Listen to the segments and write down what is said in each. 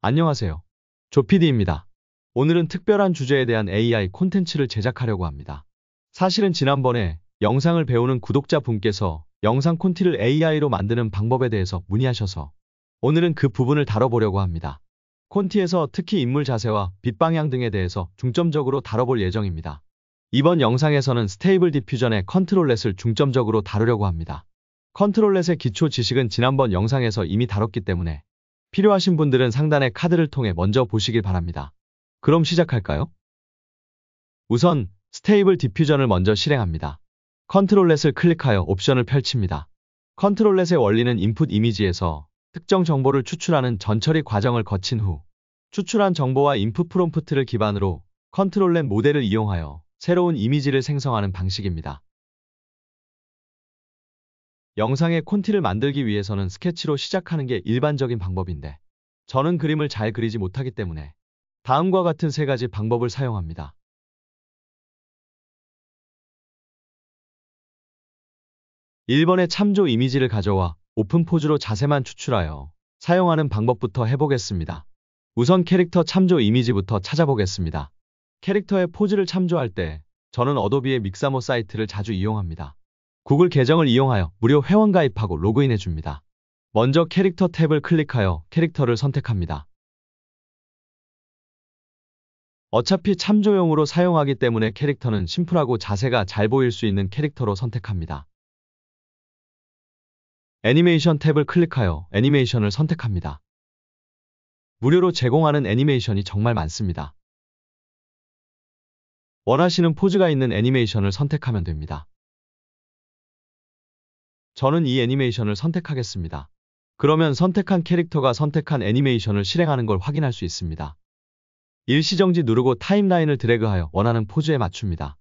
안녕하세요. 조피디입니다. 오늘은 특별한 주제에 대한 AI 콘텐츠를 제작하려고 합니다. 사실은 지난번에 영상을 배우는 구독자분께서 영상 콘티를 AI로 만드는 방법에 대해서 문의하셔서 오늘은 그 부분을 다뤄보려고 합니다. 콘티에서 특히 인물 자세와 빛 방향 등에 대해서 중점적으로 다뤄볼 예정입니다. 이번 영상에서는 스테이블 디퓨전의 컨트롤렛을 중점적으로 다루려고 합니다. 컨트롤렛의 기초 지식은 지난번 영상에서 이미 다뤘기 때문에 필요하신 분들은 상단의 카드를 통해 먼저 보시길 바랍니다. 그럼 시작할까요? 우선 스테이블 디퓨전을 먼저 실행합니다. 컨트롤렛을 클릭하여 옵션을 펼칩니다. 컨트롤렛의 원리는 인풋 이미지에서 특정 정보를 추출하는 전처리 과정을 거친 후 추출한 정보와 인풋 프롬프트를 기반으로 컨트롤렛 모델을 이용하여 새로운 이미지를 생성하는 방식입니다. 영상의 콘티를 만들기 위해서는 스케치로 시작하는 게 일반적인 방법인데 저는 그림을 잘 그리지 못하기 때문에 다음과 같은 세 가지 방법을 사용합니다. 일번의 참조 이미지를 가져와 오픈 포즈로 자세만 추출하여 사용하는 방법부터 해보겠습니다. 우선 캐릭터 참조 이미지부터 찾아보겠습니다. 캐릭터의 포즈를 참조할 때 저는 어도비의 믹사모 사이트를 자주 이용합니다. 구글 계정을 이용하여 무료 회원 가입하고 로그인해 줍니다. 먼저 캐릭터 탭을 클릭하여 캐릭터를 선택합니다. 어차피 참조용으로 사용하기 때문에 캐릭터는 심플하고 자세가 잘 보일 수 있는 캐릭터로 선택합니다. 애니메이션 탭을 클릭하여 애니메이션을 선택합니다. 무료로 제공하는 애니메이션이 정말 많습니다. 원하시는 포즈가 있는 애니메이션을 선택하면 됩니다. 저는 이 애니메이션을 선택하겠습니다. 그러면 선택한 캐릭터가 선택한 애니메이션을 실행하는 걸 확인할 수 있습니다. 일시정지 누르고 타임라인을 드래그하여 원하는 포즈에 맞춥니다.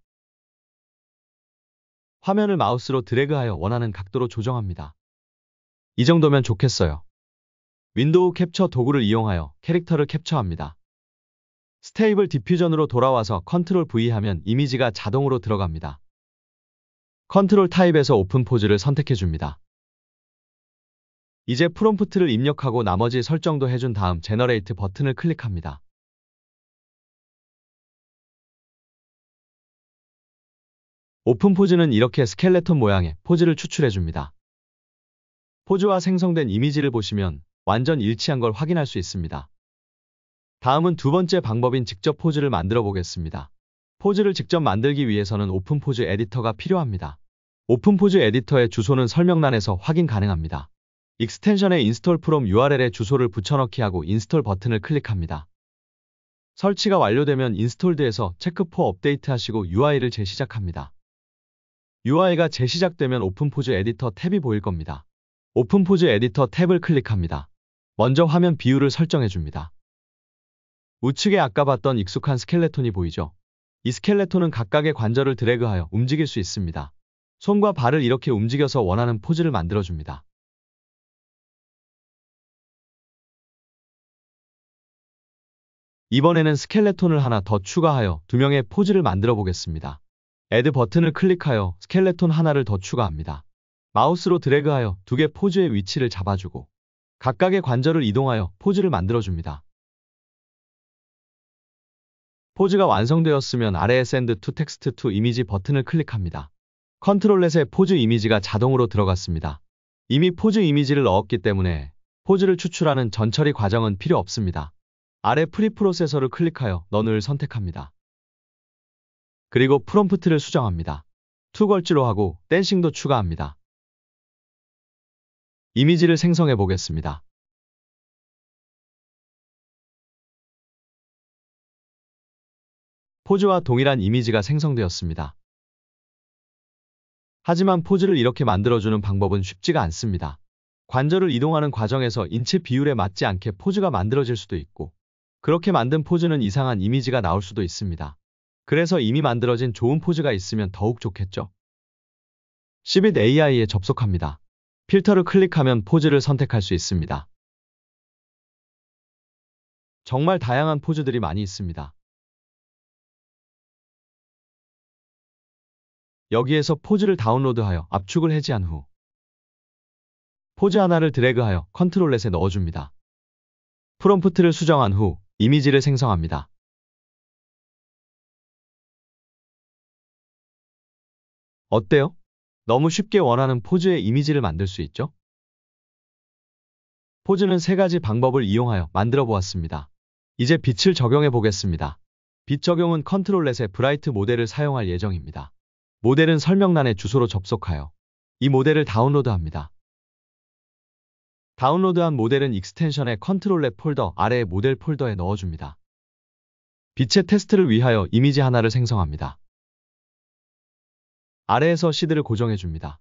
화면을 마우스로 드래그하여 원하는 각도로 조정합니다. 이 정도면 좋겠어요. 윈도우 캡처 도구를 이용하여 캐릭터를 캡처합니다. 스테이블 디퓨전으로 돌아와서 컨트롤 V 하면 이미지가 자동으로 들어갑니다. 컨트롤 타입에서 오픈 포즈를 선택해줍니다. 이제 프롬프트를 입력하고 나머지 설정도 해준 다음 제너레이트 버튼을 클릭합니다. 오픈 포즈는 이렇게 스켈레톤 모양의 포즈를 추출해줍니다. 포즈와 생성된 이미지를 보시면 완전 일치한 걸 확인할 수 있습니다. 다음은 두 번째 방법인 직접 포즈를 만들어 보겠습니다. 포즈를 직접 만들기 위해서는 오픈포즈 에디터가 필요합니다. 오픈포즈 에디터의 주소는 설명란에서 확인 가능합니다. 익스텐션의 인스톨 프롬 URL에 주소를 붙여넣기하고 인스톨 버튼을 클릭합니다. 설치가 완료되면 인스톨드에서 체크포 업데이트 하시고 UI를 재시작합니다. UI가 재시작되면 오픈포즈 에디터 탭이 보일 겁니다. 오픈포즈 에디터 탭을 클릭합니다. 먼저 화면 비율을 설정해줍니다. 우측에 아까 봤던 익숙한 스켈레톤이 보이죠? 이 스켈레톤은 각각의 관절을 드래그하여 움직일 수 있습니다. 손과 발을 이렇게 움직여서 원하는 포즈를 만들어줍니다. 이번에는 스켈레톤을 하나 더 추가하여 두 명의 포즈를 만들어 보겠습니다. a d 버튼을 클릭하여 스켈레톤 하나를 더 추가합니다. 마우스로 드래그하여 두 개 포즈의 위치를 잡아주고 각각의 관절을 이동하여 포즈를 만들어줍니다. 포즈가 완성되었으면 아래에 Send to Text to i m a 버튼을 클릭합니다. 컨트롤렛에 포즈 이미지가 자동으로 들어갔습니다. 이미 포즈 이미지를 넣었기 때문에 포즈를 추출하는 전처리 과정은 필요 없습니다. 아래 프리프로세서를 클릭하여 넌을 선택합니다. 그리고 프롬프트를 수정합니다. 투걸지로 하고 댄싱도 추가합니다. 이미지를 생성해 보겠습니다. 포즈와 동일한 이미지가 생성되었습니다. 하지만 포즈를 이렇게 만들어주는 방법은 쉽지가 않습니다. 관절을 이동하는 과정에서 인체 비율에 맞지 않게 포즈가 만들어질 수도 있고 그렇게 만든 포즈는 이상한 이미지가 나올 수도 있습니다. 그래서 이미 만들어진 좋은 포즈가 있으면 더욱 좋겠죠. 10일 AI에 접속합니다. 필터를 클릭하면 포즈를 선택할 수 있습니다. 정말 다양한 포즈들이 많이 있습니다. 여기에서 포즈를 다운로드하여 압축을 해제한 후 포즈 하나를 드래그하여 컨트롤렛에 넣어줍니다. 프롬프트를 수정한 후 이미지를 생성합니다. 어때요? 너무 쉽게 원하는 포즈의 이미지를 만들 수 있죠? 포즈는 세 가지 방법을 이용하여 만들어 보았습니다. 이제 빛을 적용해 보겠습니다. 빛 적용은 컨트롤렛의 브라이트 모델을 사용할 예정입니다. 모델은 설명란에 주소로 접속하여 이 모델을 다운로드합니다. 다운로드한 모델은 익스텐션의 컨트롤 랩 폴더 아래의 모델 폴더에 넣어줍니다. 빛의 테스트를 위하여 이미지 하나를 생성합니다. 아래에서 시드를 고정해줍니다.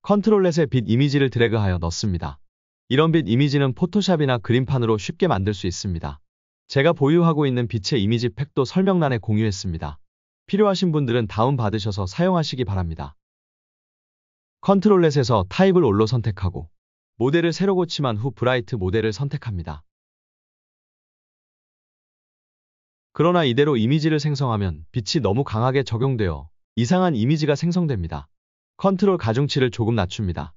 컨트롤 렛에 빛 이미지를 드래그하여 넣습니다. 이런 빛 이미지는 포토샵이나 그림판으로 쉽게 만들 수 있습니다. 제가 보유하고 있는 빛의 이미지 팩도 설명란에 공유했습니다. 필요하신 분들은 다운받으셔서 사용하시기 바랍니다. 컨트롤렛에서 타입을 올로 선택하고 모델을 새로 고침한 후 브라이트 모델을 선택합니다. 그러나 이대로 이미지를 생성하면 빛이 너무 강하게 적용되어 이상한 이미지가 생성됩니다. 컨트롤 가중치를 조금 낮춥니다.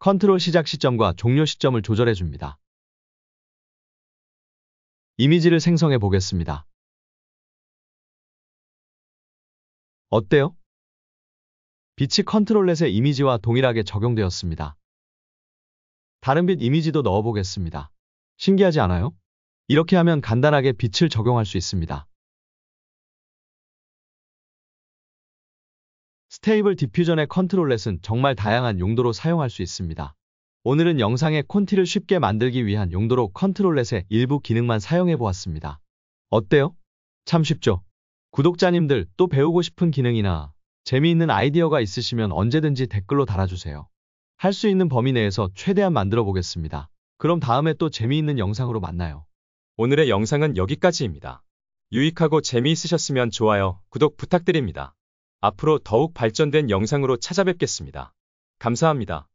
컨트롤 시작 시점과 종료 시점을 조절해줍니다. 이미지를 생성해 보겠습니다. 어때요? 빛이 컨트롤렛의 이미지와 동일하게 적용되었습니다. 다른 빛 이미지도 넣어보겠습니다. 신기하지 않아요? 이렇게 하면 간단하게 빛을 적용할 수 있습니다. 스테이블 디퓨전의 컨트롤렛은 정말 다양한 용도로 사용할 수 있습니다. 오늘은 영상의 콘티를 쉽게 만들기 위한 용도로 컨트롤렛의 일부 기능만 사용해보았습니다. 어때요? 참 쉽죠? 구독자님들 또 배우고 싶은 기능이나 재미있는 아이디어가 있으시면 언제든지 댓글로 달아주세요. 할 수 있는 범위 내에서 최대한 만들어 보겠습니다. 그럼 다음에 또 재미있는 영상으로 만나요. 오늘의 영상은 여기까지입니다. 유익하고 재미있으셨으면 좋아요, 구독 부탁드립니다. 앞으로 더욱 발전된 영상으로 찾아뵙겠습니다. 감사합니다.